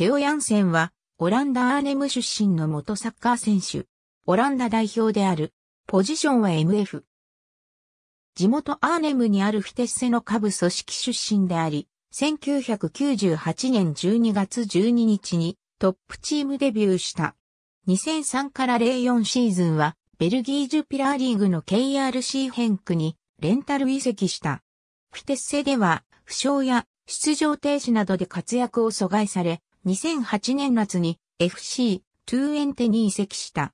テオ・ヤンセンは、オランダ・アーネム出身の元サッカー選手。オランダ代表である。ポジションは MF。地元アーネムにあるフィテッセの下部組織出身であり、1998年12月12日にトップチームデビューした。2003から04シーズンは、ベルギージュピラーリーグの KRC 変区にレンタル移籍した。フィテッセでは、負傷や出場停止などで活躍を阻害され、2008年夏に FC トゥーエンテに移籍した。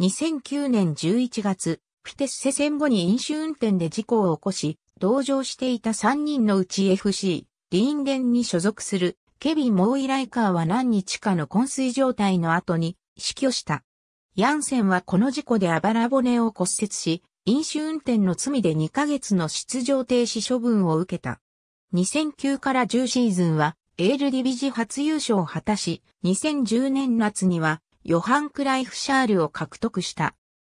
2009年11月、フィテッセ戦後に飲酒運転で事故を起こし、同乗していた3人のうち FC リーンデンに所属するケビン・モーイライカーは何日かの昏睡状態の後に死去した。ヤンセンはこの事故であばら骨を骨折し、飲酒運転の罪で2ヶ月の出場停止処分を受けた。2009から10シーズンはエールディビジ初優勝を果たし、2010年夏には、ヨハン・クライフ・シャールを獲得した。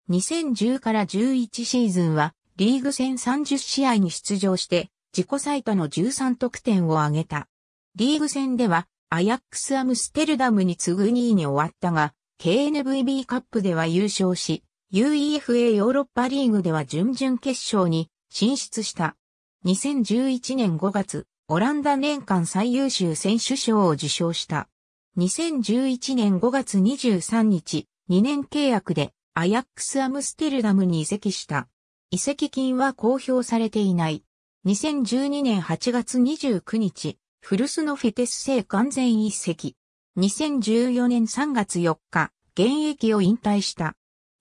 2010から11シーズンは、リーグ戦30試合に出場して、自己最多の13得点を挙げた。リーグ戦では、アヤックス・アムステルダムに次ぐ2位に終わったが、KNVB カップでは優勝し、UEFA ヨーロッパリーグでは準々決勝に進出した。2011年5月、オランダ年間最優秀選手賞を受賞した。2011年5月23日、2年契約でアヤックスアムステルダムに移籍した。移籍金は公表されていない。2012年8月29日、フルスのフェテス製完全移籍。2014年3月4日、現役を引退した。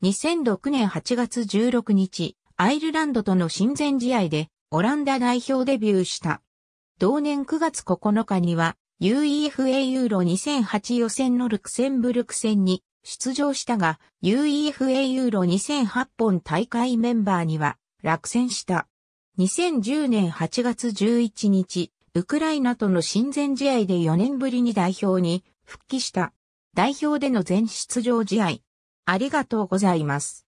2006年8月16日、アイルランドとの親善試合でオランダ代表デビューした。同年9月9日には UEFA ユーロ2008予選のルクセンブルク戦に出場したが UEFA ユーロ2008本大会メンバーには落選した。2010年8月11日、ウクライナとの親善試合で4年ぶりに代表に復帰した。代表での全出場試合。ありがとうございます。